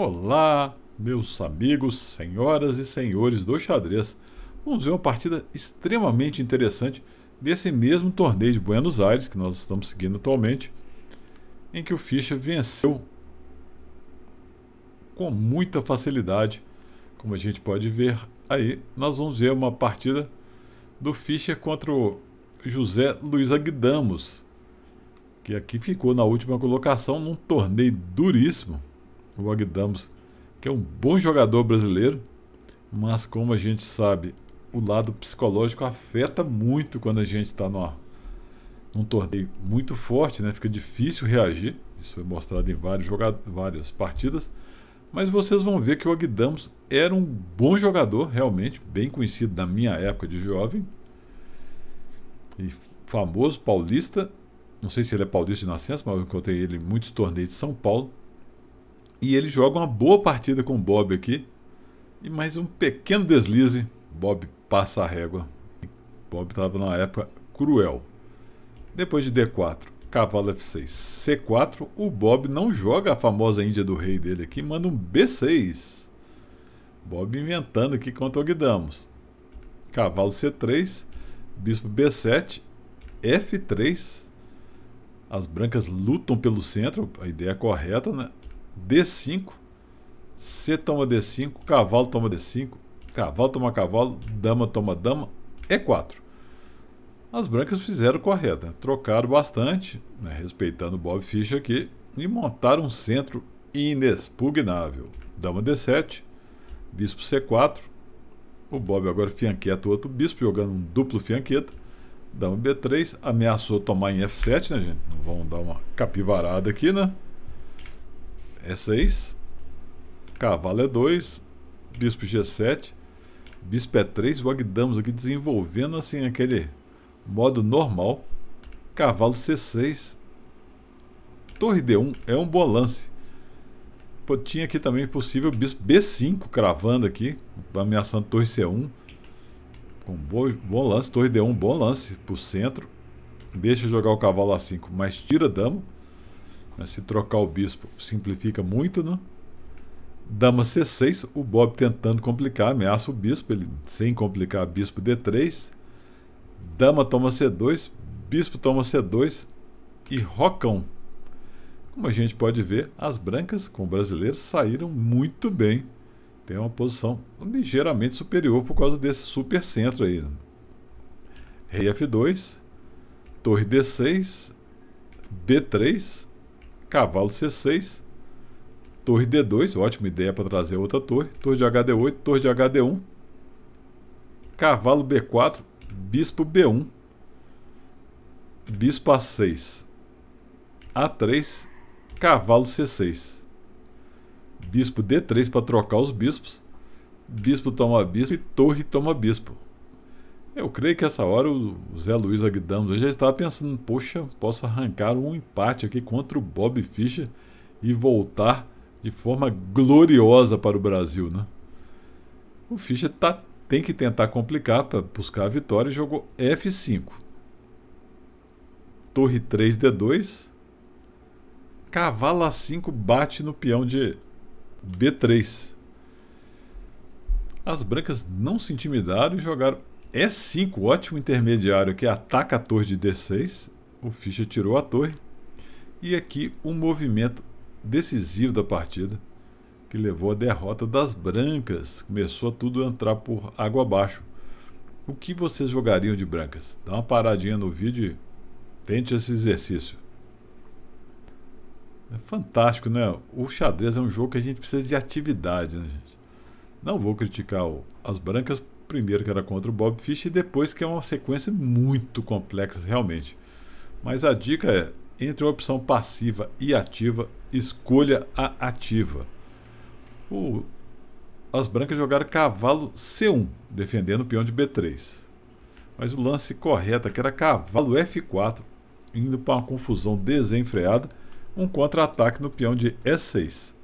Olá, meus amigos, senhoras e senhores do xadrez. Vamos ver uma partida extremamente interessante desse mesmo torneio de Buenos Aires que nós estamos seguindo atualmente, em que o Fischer venceu com muita facilidade. Como a gente pode ver aí, nós vamos ver uma partida do Fischer contra o José Luiz Aguidamos, que aqui ficou na última colocação num torneio duríssimo Bogdamos, que é um bom jogador brasileiro, mas como a gente sabe, o lado psicológico afeta muito quando a gente está num torneio muito forte, né? Fica difícil reagir. Isso foi é mostrado em vários várias partidas. Mas vocês vão ver que o Ogdamos era um bom jogador, realmente, bem conhecido na minha época de jovem. E famoso paulista. Não sei se ele é paulista de nascença, mas eu encontrei ele em muitos torneios de São Paulo. E ele joga uma boa partida com o Bob aqui. E mais um pequeno deslize. Bob passa a régua. Bob estava numa época cruel. Depois de D4, cavalo F6, C4, o Bob não joga a famosa índia do rei dele aqui, manda um B6. Bob inventando aqui contra o Guidamos. Cavalo C3, bispo B7, F3. As brancas lutam pelo centro, a ideia é correta, né? D5, C toma D5, cavalo toma D5, cavalo toma cavalo, dama toma dama, E4. As brancas fizeram correta, trocaram bastante, né, respeitando o Bob Fischer aqui, e montaram um centro inexpugnável. Dama D7, bispo C4, o Bob agora fianqueta o outro bispo, jogando um duplo fianqueta. Dama B3, ameaçou tomar em F7, né, gente? Vamos dar uma capivarada aqui, né? é 6. Cavalo é 2. Bispo G7. É bispo E3. É o aqui desenvolvendo assim aquele modo normal. Cavalo C6. Torre D1 é um bom lance. Pô, tinha aqui também possível bispo B5 cravando aqui, ameaçando torre C1. Com bom, bom lance, torre D1, bom lance o centro. Deixa jogar o cavalo A5, mas tira dama. Né? Se trocar o bispo, simplifica muito, né? Dama C6, o Bob tentando complicar, ameaça o bispo, ele sem complicar, bispo D3. Dama toma C2, bispo toma C2 e rocão. Como a gente pode ver, as brancas com o brasileiro saíram muito bem. Tem uma posição ligeiramente superior por causa desse super centro aí. Né? Rei F2, torre D6, B3, cavalo C6, torre D2, ótima ideia para trazer outra torre, torre de HD8, torre de HD1, cavalo B4, bispo B1, bispo A6, A3, cavalo C6, bispo D3 para trocar os bispos, bispo toma bispo e torre toma bispo. Eu creio que essa hora o Zé Luiz Aguidamos já estava pensando, poxa, posso arrancar um empate aqui contra o Bob Fischer e voltar de forma gloriosa para o Brasil, né? O Fischer tá, tem que tentar complicar para buscar a vitória e jogou F5. Torre 3 D2. Cavalo A5 bate no peão de B3. As brancas não se intimidaram e jogaram e5, ótimo intermediário que ataca a torre de D6. O Fischer tirou a torre. E aqui um movimento decisivo da partida que levou à derrota das brancas. Começou tudo a entrar por água abaixo. O que vocês jogariam de brancas? Dá uma paradinha no vídeo e tente esse exercício. É fantástico, né? O xadrez é um jogo que a gente precisa de atividade, né, gente? Não vou criticar as brancas Primeiro que era contra o Bob Fish e depois que é uma sequência muito complexa realmente. Mas a dica é, entre a opção passiva e ativa, escolha a ativa. O, as brancas jogaram cavalo C1, defendendo o peão de B3. Mas o lance correto é que era cavalo F4, indo para uma confusão desenfreada, um contra-ataque no peão de E6.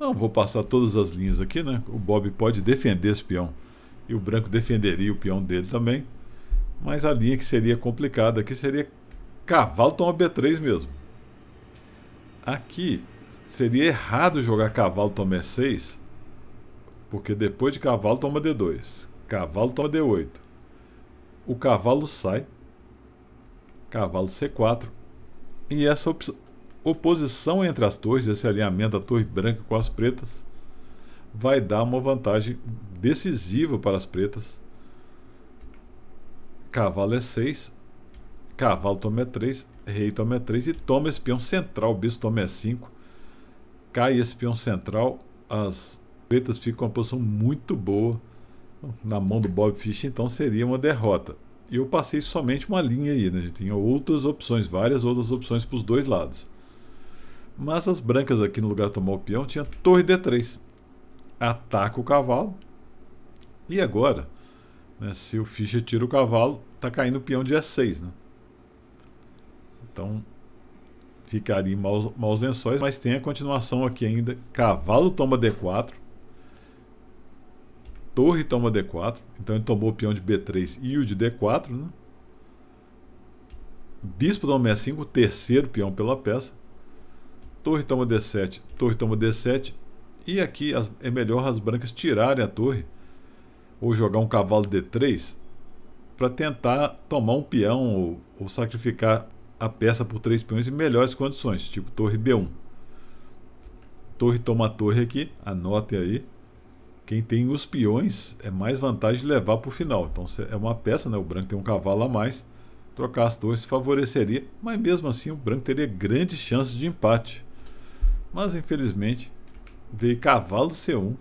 Não vou passar todas as linhas aqui, né? O Bob pode defender esse peão e o branco defenderia o peão dele também. Mas a linha que seria complicada aqui seria cavalo toma B3 mesmo. Aqui seria errado jogar cavalo toma E6, porque depois de cavalo toma D2, cavalo toma D8. O cavalo sai, cavalo C4. E essa op oposição entre as torres, esse alinhamento da torre branca com as pretas, vai dar uma vantagem decisiva para as pretas. Cavalo é E6, cavalo toma E3, é rei toma E3 é e toma espião central, bispo toma E5. Cai espião central, as pretas ficam com uma posição muito boa na mão do Bob Fish, então seria uma derrota. E eu passei somente uma linha aí, né? A gente tinha outras opções, várias outras opções para os dois lados. Mas as brancas aqui no lugar de tomar o peão tinha torre D3 ataca o cavalo. E agora, né, se o Fischer tira o cavalo, está caindo o peão de E6. Né? Então, ficaria em maus, maus lençóis, mas tem a continuação aqui ainda. Cavalo toma D4. Torre toma D4. Então ele tomou o peão de B3 e o de D4. Né? Bispo toma E5, terceiro peão pela peça. Torre toma D7, torre toma D7 e aqui as, é melhor as brancas tirarem a torre ou jogar um cavalo D3 para tentar tomar um peão ou, ou, sacrificar a peça por três peões em melhores condições, tipo torre B1. Torre toma torre aqui, anote aí. Quem tem os peões é mais vantagem levar para o final. Então é uma peça, né? o branco tem um cavalo a mais. Trocar as torres favoreceria, mas mesmo assim o branco teria grandes chances de empate. Mas infelizmente veio cavalo C1.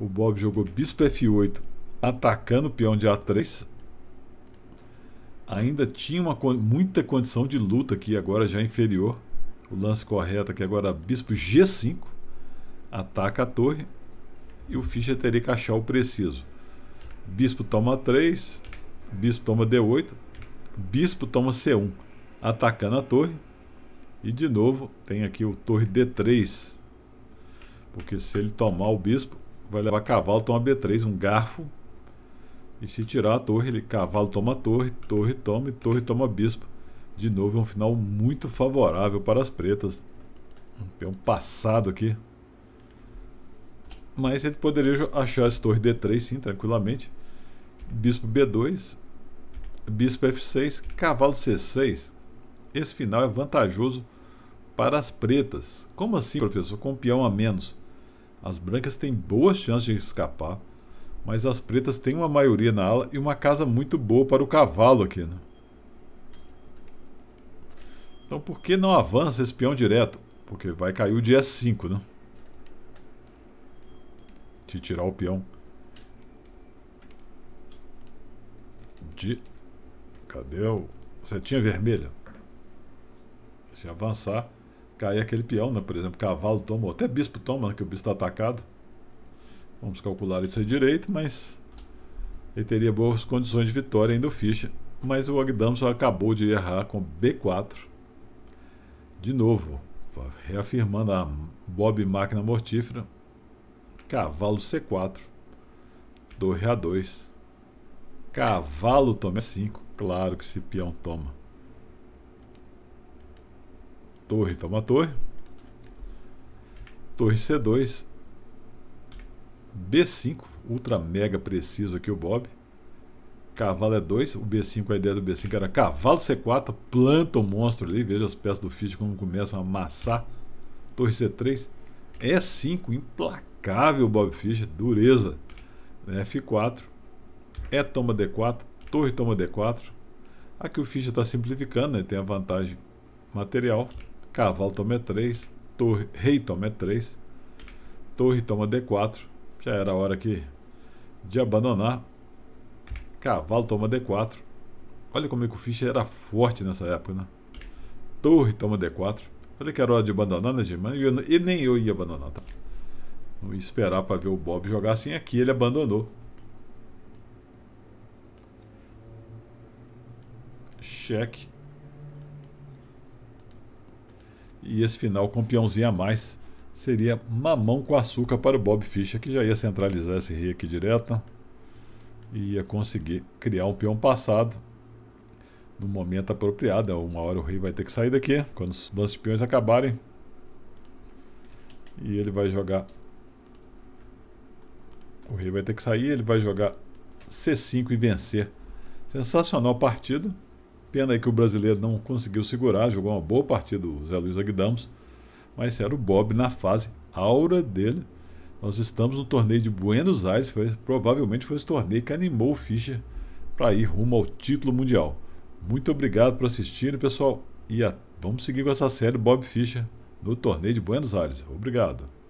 O Bob jogou bispo F8, atacando o peão de A3. Ainda tinha uma, muita condição de luta aqui, agora já inferior. O lance correto aqui agora bispo G5. Ataca a torre. E o Fischer teria que achar o preciso. Bispo toma 3. Bispo toma D8. Bispo toma C1. Atacando a torre. E de novo tem aqui o torre D3 porque se ele tomar o bispo, vai levar cavalo, toma B3, um garfo. E se tirar a torre, ele cavalo toma torre, torre toma e torre toma bispo. De novo, é um final muito favorável para as pretas. Um peão passado aqui. Mas ele poderia achar essa torre D3 sim, tranquilamente. Bispo B2, Bispo F6, Cavalo C6. Esse final é vantajoso para as pretas. Como assim, professor? Com um peão a menos. As brancas têm boas chances de escapar, mas as pretas têm uma maioria na ala e uma casa muito boa para o cavalo aqui, né? Então por que não avança esse peão direto? Porque vai cair o dia 5, né? Se tirar o peão. De... Cadê o... Setinha vermelha. Se avançar... Cair aquele peão, né? Por exemplo, cavalo toma, até bispo toma, né? que o bispo está atacado. Vamos calcular isso aí direito, mas ele teria boas condições de vitória ainda o ficha. Mas o Agdamson acabou de errar com B4. De novo, reafirmando a Bob Máquina Mortífera. Cavalo C4. Torre A2. Cavalo toma 5. Claro que esse peão toma. Torre toma torre. Torre C2. B5. Ultra mega preciso aqui o Bob. Cavalo é 2. O B5, a ideia do B5 era cavalo C4. Planta o monstro ali. Veja as peças do Fish como começam a amassar. Torre C3. E5. Implacável Bob Fischer. Dureza. F4. E toma D4. Torre toma D4. Aqui o Fischer está simplificando, né? tem a vantagem material. Cavalo toma E3, torre, rei toma E3, torre toma D4. Já era a hora aqui de abandonar. Cavalo toma D4. Olha como é o Fischer era forte nessa época, né? Torre toma D4. Falei que era hora de abandonar, né, Germano? E, e nem eu ia abandonar, tá? Não ia esperar para ver o Bob jogar assim. Aqui ele abandonou. Cheque. E esse final com um peãozinho a mais seria mamão com açúcar para o Bob Fischer, que já ia centralizar esse rei aqui direto. Né? E ia conseguir criar um peão passado no momento apropriado. É uma hora o rei vai ter que sair daqui, quando os lances de peões acabarem. E ele vai jogar... O rei vai ter que sair, ele vai jogar C5 e vencer. Sensacional partida. Pena que o brasileiro não conseguiu segurar, jogou uma boa partida do Zé Luiz Aguidamos, mas era o Bob na fase aura dele. Nós estamos no torneio de Buenos Aires, foi, provavelmente foi esse torneio que animou o Fischer para ir rumo ao título mundial. Muito obrigado por assistirem, pessoal, e a, vamos seguir com essa série Bob Fischer no torneio de Buenos Aires. Obrigado.